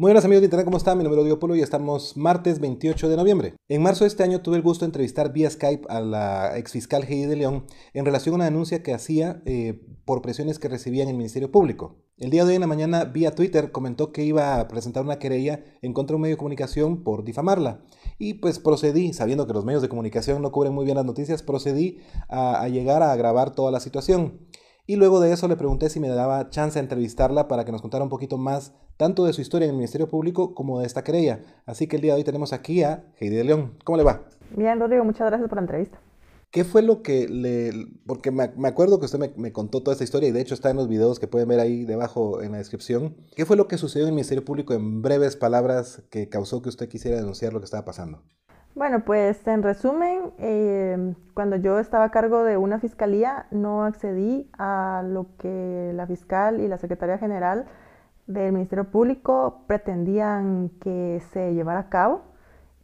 Muy buenas amigos de internet, ¿cómo están? Mi nombre es Polo y estamos martes 28 de noviembre. En marzo de este año tuve el gusto de entrevistar vía Skype a la exfiscal Heidi de León en relación a una denuncia que hacía eh, por presiones que recibía en el Ministerio Público. El día de hoy en la mañana vía Twitter comentó que iba a presentar una querella en contra de un medio de comunicación por difamarla. Y pues procedí, sabiendo que los medios de comunicación no cubren muy bien las noticias, procedí a, a llegar a grabar toda la situación. Y luego de eso le pregunté si me daba chance a entrevistarla para que nos contara un poquito más tanto de su historia en el Ministerio Público como de esta querella. Así que el día de hoy tenemos aquí a Heidi de León. ¿Cómo le va? Bien, Rodrigo, muchas gracias por la entrevista. ¿Qué fue lo que le...? Porque me, acuerdo que usted me, me, contó toda esta historia y de hecho está en los videos que pueden ver ahí debajo en la descripción. ¿Qué fue lo que sucedió en el Ministerio Público en breves palabras que causó que usted quisiera denunciar lo que estaba pasando? Bueno, pues en resumen, em, cuando yo estaba a cargo de una fiscalía, no accedí a lo que la fiscal y la secretaria general del Ministerio Público pretendían que se llevara a cabo,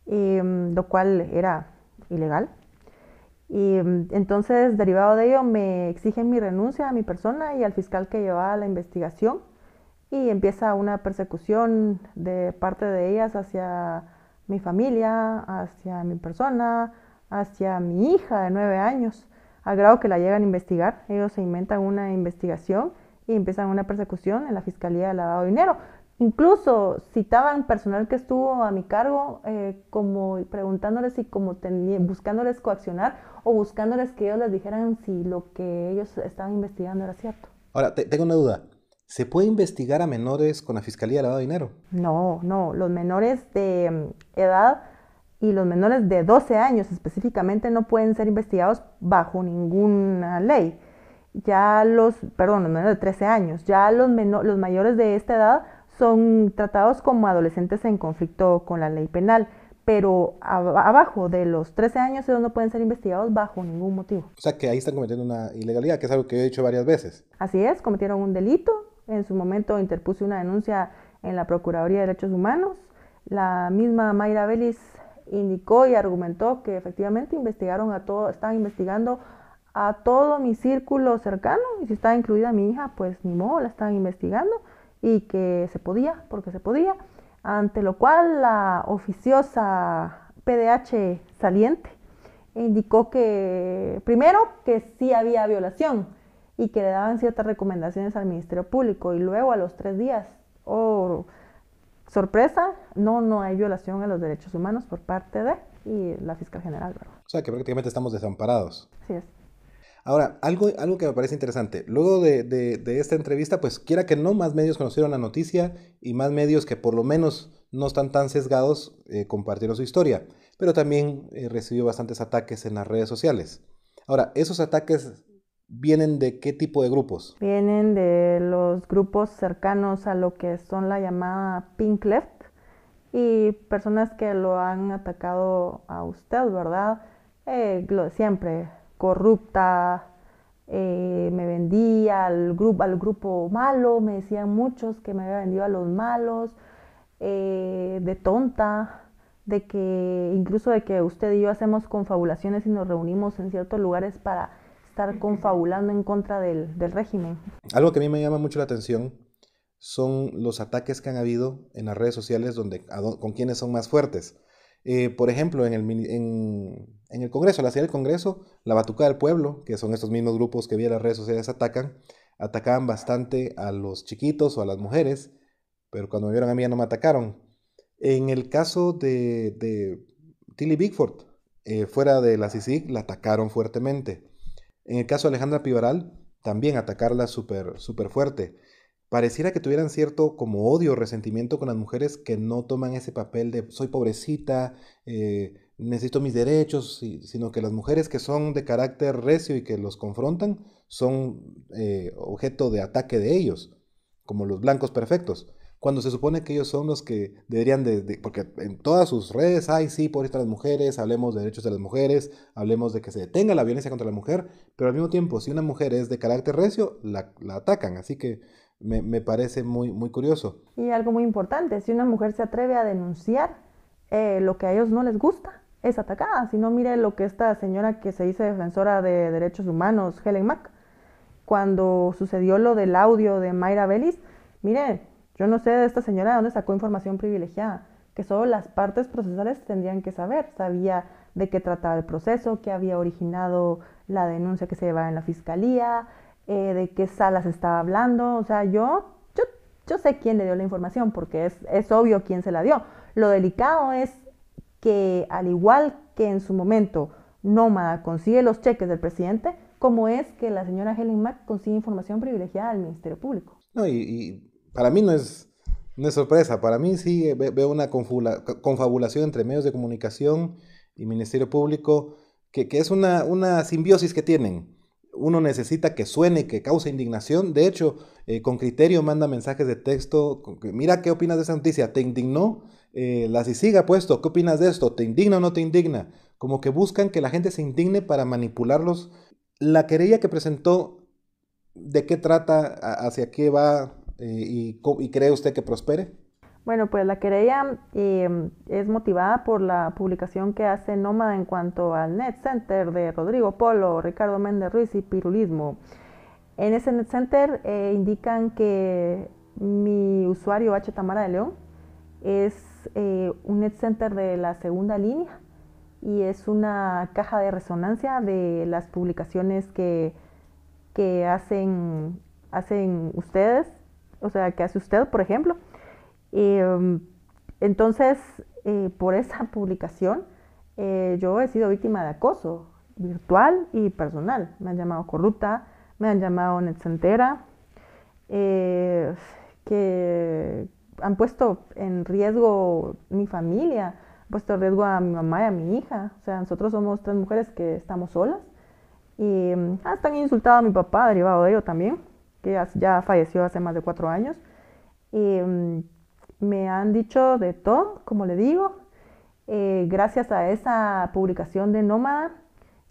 em, lo cual era ilegal. Y em, entonces, derivado de ello, me exigen mi renuncia a mi persona y al fiscal que llevaba la investigación y empieza una persecución de parte de ellas hacia mi familia, hacia mi persona, hacia mi hija de nueve años, al grado que la llegan a investigar. Ellos se inventan una investigación y empiezan una persecución en la Fiscalía de Lavado de Dinero. Incluso citaban personal que estuvo a mi cargo eh, como preguntándoles y como buscándoles coaccionar o buscándoles que ellos les dijeran si lo que ellos estaban investigando era cierto. Ahora, tengo una duda. ¿Se puede investigar a menores con la Fiscalía de Lavado de Dinero? No, no. Los menores de mm, edad y los menores de 12 años específicamente no pueden ser investigados bajo ninguna ley. Ya los, perdón, los menores de 13 años, ya los, los mayores de esta edad son tratados como adolescentes en conflicto con la ley penal pero abajo de los 13 años ellos no pueden ser investigados bajo ningún motivo. O sea que ahí están cometiendo una ilegalidad, que es algo que he dicho varias veces. Así es, cometieron un delito, en su momento interpuse una denuncia en la Procuraduría de Derechos Humanos. La misma Mayra Vélez indicó y argumentó que efectivamente investigaron a todo, estaban investigando a todo mi círculo cercano y si estaba incluida mi hija, pues ni modo, la estaban investigando y que se podía, porque se podía, ante lo cual la oficiosa PDH saliente indicó que primero que sí había violación y que le daban ciertas recomendaciones al Ministerio Público y luego a los tres días, oh, sorpresa, no, no hay violación a los derechos humanos por parte de la fiscal general. O sea que prácticamente estamos desamparados. Así es. Ahora, algo, algo que me parece interesante. Luego de, esta entrevista, pues quiera que no, más medios conocieron la noticia y más medios que por lo menos no están tan sesgados eh, compartieron su historia. Pero también eh, recibió bastantes ataques en las redes sociales. Ahora, esos ataques vienen de qué tipo de grupos? Vienen de los grupos cercanos a lo que son la llamada pink left y personas que lo han atacado a usted, ¿verdad? Eh, siempre, corrupta, eh, me vendí al, grupo al grupo malo, me decían muchos que me había vendido a los malos, eh, de tonta, de que incluso de que usted y yo hacemos confabulaciones y nos reunimos en ciertos lugares para estar confabulando en contra del, régimen. Algo que a mí me llama mucho la atención son los ataques que han habido en las redes sociales donde, con quienes son más fuertes. Eh, por ejemplo, en el, en, en Congreso, la Ciudad del Congreso, la Batuca del Pueblo, que son estos mismos grupos que vía las redes sociales atacan, atacaban bastante a los chiquitos o a las mujeres, pero cuando me vieron a mí ya no me atacaron. En el caso de, Tilly Bigford, eh, fuera de la CICIG, la atacaron fuertemente. En el caso de Alejandra Pivaral, también atacarla súper super fuerte. Pareciera que tuvieran cierto como odio o resentimiento con las mujeres que no toman ese papel de soy pobrecita, eh, necesito mis derechos, sino que las mujeres que son de carácter recio y que los confrontan son eh, objeto de ataque de ellos, como los blancos perfectos cuando se supone que ellos son los que deberían de, porque en todas sus redes, hay, sí, por estas las mujeres, hablemos de derechos de las mujeres, hablemos de que se detenga la violencia contra la mujer, pero al mismo tiempo, si una mujer es de carácter recio, la, atacan, así que me, parece muy, muy curioso. Y algo muy importante, si una mujer se atreve a denunciar eh, lo que a ellos no les gusta, es atacada. Si no, mire lo que esta señora que se dice defensora de derechos humanos, Helen Mack, cuando sucedió lo del audio de Mayra Belis, mire, yo no sé de esta señora de dónde sacó información privilegiada, que solo las partes procesales tendrían que saber. Sabía de qué trataba el proceso, qué había originado la denuncia que se llevaba en la fiscalía, eh, de qué salas estaba hablando. O sea, yo, yo, sé quién le dio la información, porque es, es obvio quién se la dio. Lo delicado es que, al igual que en su momento, Nómada consigue los cheques del presidente, cómo es que la señora Helen Mack consigue información privilegiada del Ministerio Público. No, y para mí no es, sorpresa, para mí sí eh, veo una confabulación entre medios de comunicación y Ministerio Público, que, es una, una, simbiosis que tienen. Uno necesita que suene, que cause indignación. De hecho, eh, con criterio manda mensajes de texto. Mira, ¿qué opinas de esa noticia? ¿Te indignó? Eh, la siga puesto, ¿qué opinas de esto? ¿Te indigna o no te indigna? Como que buscan que la gente se indigne para manipularlos. La querella que presentó, ¿de qué trata? ¿Hacia qué va? Eh, y, cree usted que prospere? Bueno, pues la querella em, es motivada por la publicación que hace Nómada en cuanto al Net Center de Rodrigo Polo, Ricardo Méndez Ruiz y Pirulismo. En ese Net Center eh, indican que mi usuario H. Tamara de León es eh, un Net Center de la segunda línea y es una caja de resonancia de las publicaciones que, que hacen, hacen ustedes o sea, ¿qué hace usted, por ejemplo. Em, entonces, eh, por esa publicación, eh, yo he sido víctima de acoso virtual y personal. Me han llamado corrupta, me han llamado nexentera, eh, que han puesto en riesgo mi familia, han puesto en riesgo a mi mamá y a mi hija. O sea, nosotros somos tres mujeres que estamos solas. Y mm, hasta han insultado a mi papá derivado de ello también que ya, falleció hace más de cuatro años. Mm, me han dicho de todo, como le digo. Eh, gracias a esa publicación de Nómada,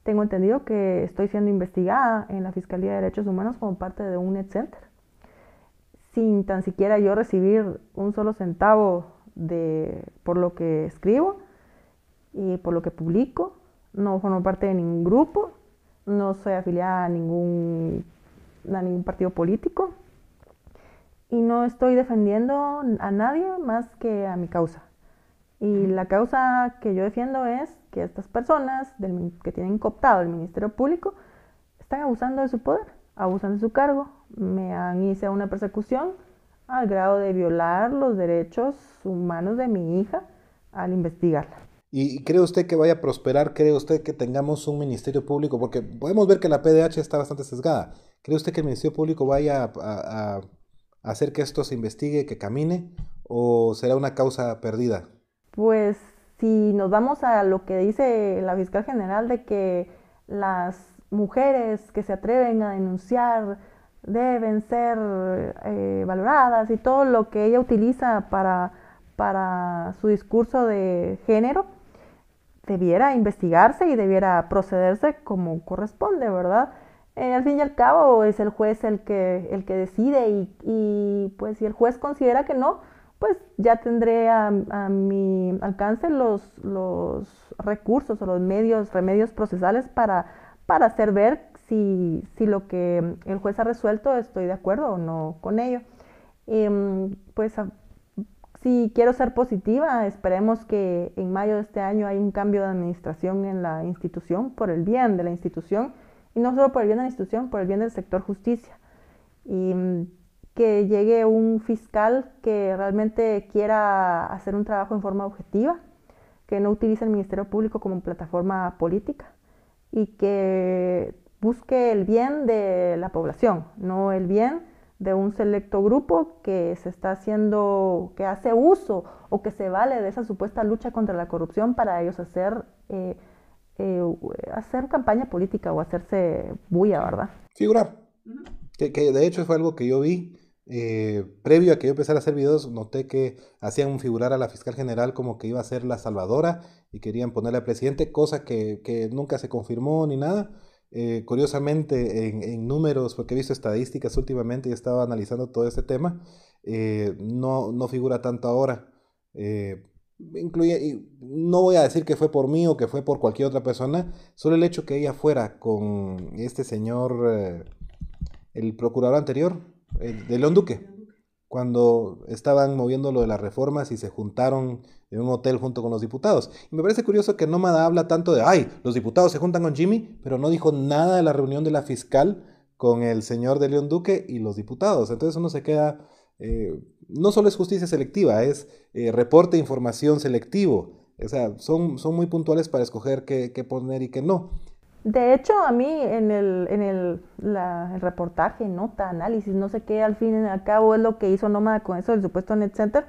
tengo entendido que estoy siendo investigada en la Fiscalía de Derechos Humanos como parte de un net center, sin tan siquiera yo recibir un solo centavo de, por lo que escribo y por lo que publico. No formo parte de ningún grupo, no soy afiliada a ningún a ningún partido político y no estoy defendiendo a nadie más que a mi causa. Y la causa que yo defiendo es que estas personas del, que tienen cooptado el Ministerio Público están abusando de su poder, abusando de su cargo, me han hice una persecución al grado de violar los derechos humanos de mi hija al investigarla. ¿Y cree usted que vaya a prosperar? ¿Cree usted que tengamos un ministerio público? Porque podemos ver que la PDH está bastante sesgada. ¿Cree usted que el Ministerio Público vaya a, hacer que esto se investigue, que camine, o será una causa perdida? Pues si nos vamos a lo que dice la fiscal general de que las mujeres que se atreven a denunciar deben ser eh, valoradas y todo lo que ella utiliza para su discurso de género, debiera investigarse y debiera procederse como corresponde, ¿verdad? Eh, al fin y al cabo es el juez el que, el que decide y, y pues si el juez considera que no, pues ya tendré a, mi alcance los, los, recursos o los medios, remedios procesales para, para hacer ver si, si, lo que el juez ha resuelto estoy de acuerdo o no con ello. Em, pues si quiero ser positiva, esperemos que en mayo de este año hay un cambio de administración en la institución por el bien de la institución y no solo por el bien de la institución, por el bien del sector justicia. Y mm, que llegue un fiscal que realmente quiera hacer un trabajo en forma objetiva, que no utilice el Ministerio Público como plataforma política y que busque el bien de la población, no el bien de un selecto grupo que se está haciendo, que hace uso o que se vale de esa supuesta lucha contra la corrupción para ellos hacer eh, eh, hacer campaña política o hacerse bulla, ¿verdad? Figurar. que, de hecho fue algo que yo vi. Eh, previo a que yo empezara a hacer videos, noté que hacían un figurar a la fiscal general como que iba a ser la salvadora y querían ponerle al presidente, cosa que, nunca se confirmó ni nada. Eh, curiosamente, en, números, porque he visto estadísticas últimamente y he estado analizando todo este tema, no, no figura tanto ahora incluye, y no voy a decir que fue por mí o que fue por cualquier otra persona, solo el hecho que ella fuera con este señor, eh, el procurador anterior, de León Duque, cuando estaban moviendo lo de las reformas y se juntaron en un hotel junto con los diputados. Y me parece curioso que Nómada habla tanto de, ay, los diputados se juntan con Jimmy, pero no dijo nada de la reunión de la fiscal con el señor de León Duque y los diputados. Entonces uno se queda... Eh, no solo es justicia selectiva, es eh, reporte de información selectivo. O sea, son, son muy puntuales para escoger qué, qué poner y qué no. De hecho, a mí en el, en el, reportaje, nota, análisis, no sé qué, al fin y al cabo es lo que hizo Nómada con eso El supuesto Net Center,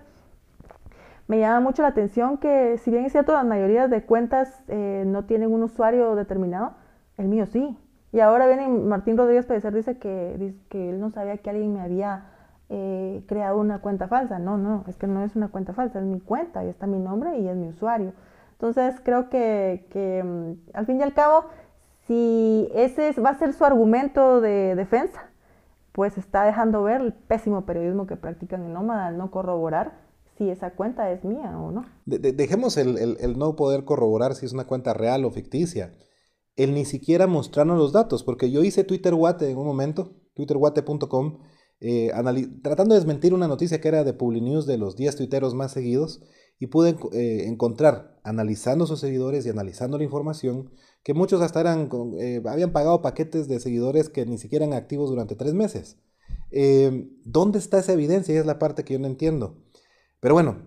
me llama mucho la atención que, si bien es cierto, la mayoría de cuentas eh, no tienen un usuario determinado, el mío sí. Y ahora viene Martín Rodríguez Pérez dice que, que él no sabía que alguien me había eh, creado una cuenta falsa. No, no, es que no es una cuenta falsa, es mi cuenta, ahí está mi nombre y es mi usuario. Entonces creo que, mm, al fin y al cabo, si ese va a ser su argumento de defensa, pues está dejando ver el pésimo periodismo que practican en Nómada al no corroborar si esa cuenta es mía o no. dejemos el, no poder corroborar si es una cuenta real o ficticia. El ni siquiera mostrarnos los datos, porque yo hice Twitter Guate en un momento, twitterguate.com, eh, tratando de desmentir una noticia que era de Publinews de los 10 tuiteros más seguidos y pude eh, encontrar, analizando sus seguidores y analizando la información, que muchos hasta eh, habían pagado paquetes de seguidores que ni siquiera eran activos durante tres meses. ¿Dónde está esa evidencia? Y es la parte que yo no entiendo. Pero bueno,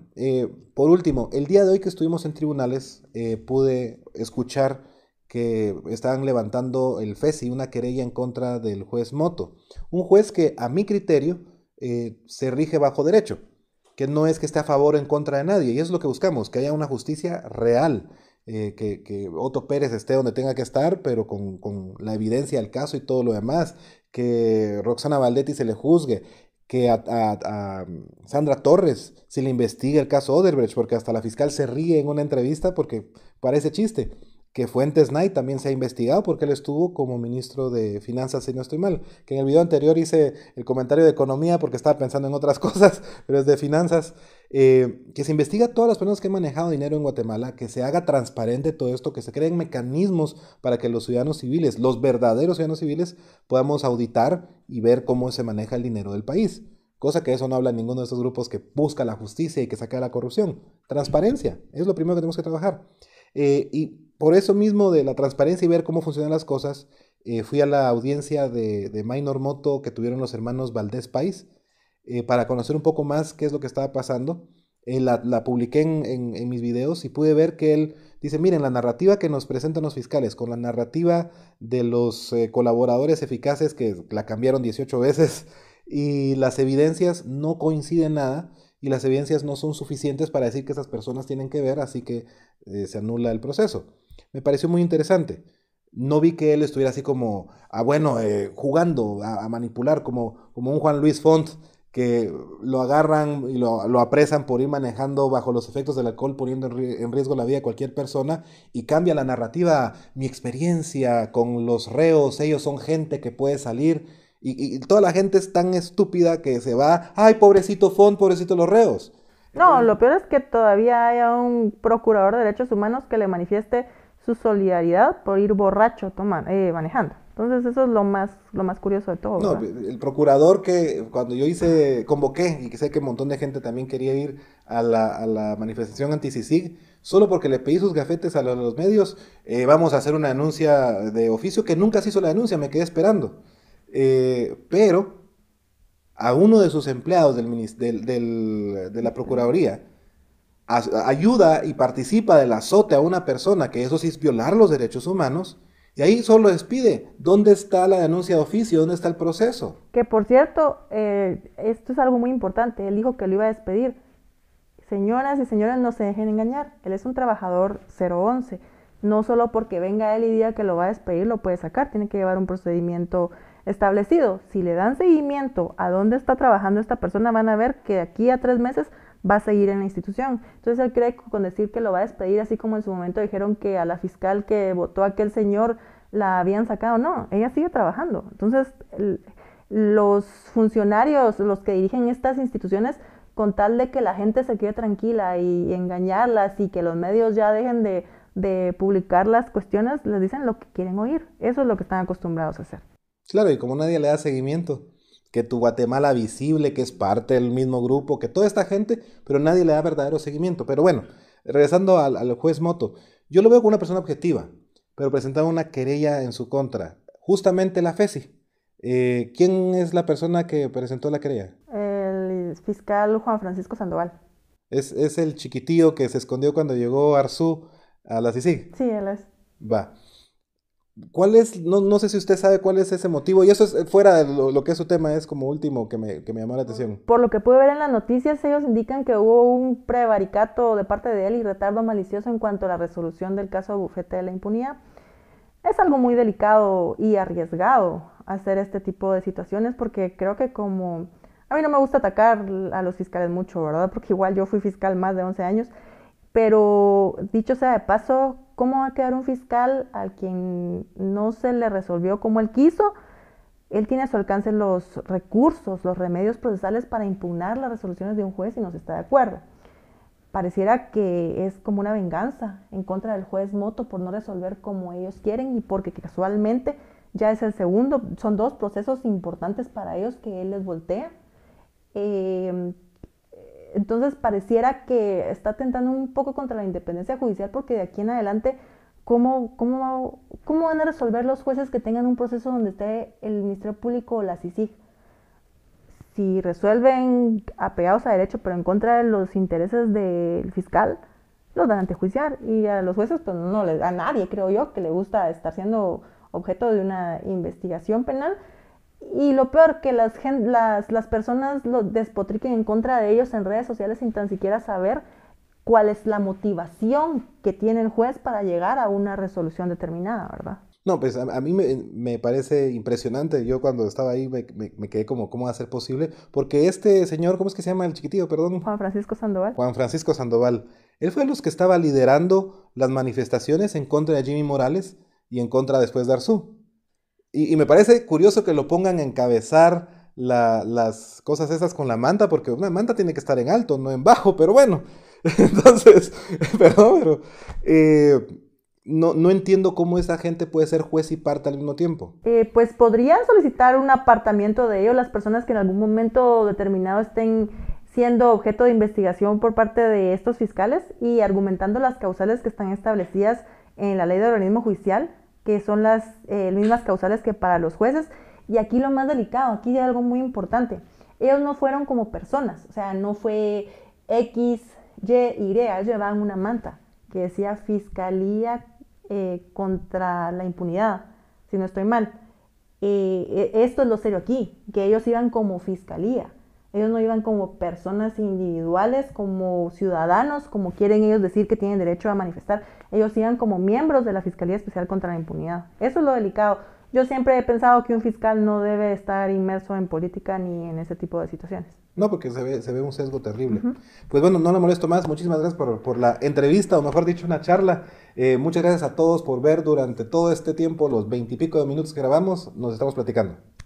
por último, el día de hoy que estuvimos en tribunales, pude escuchar que están levantando el e y una querella en contra del juez Moto. Un juez que, a mi criterio, eh, se rige bajo derecho, que no es que esté a favor o en contra de nadie, y es lo que buscamos, que haya una justicia real, eh, que, que, Otto Pérez esté donde tenga que estar, pero con, la evidencia del caso y todo lo demás, que Roxana Valdetti se le juzgue, que a, Sandra Torres se le investigue el caso Oderbrecht, porque hasta la fiscal se ríe en una entrevista porque parece chiste que Fuentes Knight también se ha investigado porque él estuvo como ministro de Finanzas, si no estoy mal. Que en el video anterior hice el comentario de economía porque estaba pensando en otras cosas, pero es de finanzas. Eh, que se investiga todas las personas que han manejado dinero en Guatemala, que se haga transparente todo esto, que se creen mecanismos para que los ciudadanos civiles, los verdaderos ciudadanos civiles, podamos auditar y ver cómo se maneja el dinero del país. Cosa que eso no habla ninguno de estos grupos que busca la justicia y que saca la corrupción. Transparencia, es lo primero que tenemos que trabajar. Eh, y por eso mismo de la transparencia y ver cómo funcionan las cosas, eh, fui a la audiencia de, de Minor Moto que tuvieron los hermanos Valdés país eh, para conocer un poco más qué es lo que estaba pasando. Eh, la, publiqué en, mis videos y pude ver que él dice, miren, la narrativa que nos presentan los fiscales con la narrativa de los colaboradores eficaces que la cambiaron 18 veces y las evidencias no coinciden nada y las evidencias no son suficientes para decir que esas personas tienen que ver, así que se anula el proceso me pareció muy interesante. No vi que él estuviera así como, ah, bueno, eh, jugando a, manipular, como, como un Juan Luis Font que lo agarran y lo, apresan por ir manejando bajo los efectos del alcohol, poniendo en riesgo la vida de cualquier persona, y cambia la narrativa, mi experiencia con los reos, ellos son gente que puede salir, y, y toda la gente es tan estúpida que se va, ay, pobrecito Font, pobrecito los reos. No, lo peor es que todavía haya un procurador de derechos humanos que le manifieste solidaridad por ir borracho eh, manejando. Entonces eso es lo más, lo más curioso de todo. el procurador que cuando yo hice, convoqué, y que sé que un montón de gente también quería ir a la, manifestación anti-CICIG, solo porque le pedí sus gafetes a los, medios, eh, vamos a hacer una denuncia de oficio, que nunca se hizo la denuncia, me quedé esperando. Eh, pero a uno de sus empleados del, de la Procuraduría, ayuda y participa del azote a una persona, que eso sí es violar los derechos humanos, y ahí solo despide, ¿dónde está la denuncia de oficio? ¿Dónde está el proceso? Que por cierto, eh, esto es algo muy importante, él dijo que lo iba a despedir. Señoras y señores, no se dejen engañar, él es un trabajador 011, no solo porque venga él y diga que lo va a despedir, lo puede sacar, tiene que llevar un procedimiento establecido. Si le dan seguimiento a dónde está trabajando esta persona, van a ver que aquí a tres meses va a seguir en la institución. Entonces él cree con decir que lo va a despedir, así como en su momento dijeron que a la fiscal que votó aquel señor la habían sacado. No, ella sigue trabajando. Entonces los funcionarios, los que dirigen estas instituciones, con tal de que la gente se quede tranquila y, engañarlas y que los medios ya dejen de, de publicar las cuestiones, les dicen lo que quieren oír. Eso es lo que están acostumbrados a hacer. Claro, y como nadie le da seguimiento, que tu Guatemala visible, que es parte del mismo grupo, que toda esta gente, pero nadie le da verdadero seguimiento. Pero bueno, regresando al, juez Moto, yo lo veo como una persona objetiva, pero presentaba una querella en su contra, justamente la FESI. Eh, ¿Quién es la persona que presentó la querella? El fiscal Juan Francisco Sandoval. Es, el chiquitío que se escondió cuando llegó Arzú a la CICIG. Sí, él es. Va. ¿Cuál es, no, sé si usted sabe cuál es ese motivo, y eso es eh, fuera de lo, que es su tema, es como último que me, que llamó la atención. Por lo que pude ver en las noticias, ellos indican que hubo un prevaricato de parte de él y retardo malicioso en cuanto a la resolución del caso bufete de la impunidad. Es algo muy delicado y arriesgado hacer este tipo de situaciones porque creo que como... A mí no me gusta atacar a los fiscales mucho, ¿verdad? Porque igual yo fui fiscal más de 11 años, pero dicho sea de paso, ¿Cómo va a quedar un fiscal al quien no se le resolvió como él quiso? Él tiene a su alcance los recursos, los remedios procesales para impugnar las resoluciones de un juez si no se está de acuerdo. Pareciera que es como una venganza en contra del juez Moto por no resolver como ellos quieren y porque casualmente ya es el segundo, son dos procesos importantes para ellos que él les voltea. Eh, entonces pareciera que está tentando un poco contra la independencia judicial porque de aquí en adelante, ¿cómo, cómo, cómo van a resolver los jueces que tengan un proceso donde esté el Ministerio Público o la CICIG? Si resuelven apegados a derecho pero en contra de los intereses del fiscal, los dan antejuiciar y a los jueces pues no les, a nadie creo yo que le gusta estar siendo objeto de una investigación penal y lo peor, que las, las, personas lo despotriquen en contra de ellos en redes sociales sin tan siquiera saber cuál es la motivación que tiene el juez para llegar a una resolución determinada, ¿verdad? No, pues a, mí me, parece impresionante. Yo cuando estaba ahí me, quedé como, ¿cómo va a ser posible? Porque este señor, ¿cómo es que se llama el chiquitito? Perdón. Juan Francisco Sandoval. Juan Francisco Sandoval. Él fue los que estaba liderando las manifestaciones en contra de Jimmy Morales y en contra después de Arzú. Y, me parece curioso que lo pongan a encabezar las cosas esas con la manta, porque una manta tiene que estar en alto, no en bajo, pero bueno. Entonces, pero eh, no, entiendo cómo esa gente puede ser juez y parte al mismo tiempo. Eh, pues podrían solicitar un apartamiento de ellos las personas que en algún momento determinado estén siendo objeto de investigación por parte de estos fiscales y argumentando las causales que están establecidas en la ley de organismo judicial que son las eh, mismas causales que para los jueces. Y aquí lo más delicado, aquí hay algo muy importante. Ellos no fueron como personas, o sea, no fue X, Y, Y, ellos llevaban una manta que decía Fiscalía eh, contra la impunidad, si no estoy mal. Eh, e, esto es lo serio aquí, que ellos iban como fiscalía. Ellos no iban como personas individuales, como ciudadanos, como quieren ellos decir que tienen derecho a manifestar. Ellos iban como miembros de la Fiscalía Especial contra la Impunidad. Eso es lo delicado. Yo siempre he pensado que un fiscal no debe estar inmerso en política ni en ese tipo de situaciones. No, porque se ve, un sesgo terrible. Pues bueno, no le molesto más. Muchísimas gracias por, la entrevista, o mejor dicho, una charla. Eh, muchas gracias a todos por ver durante todo este tiempo, los veintipico de minutos que grabamos. Nos estamos platicando.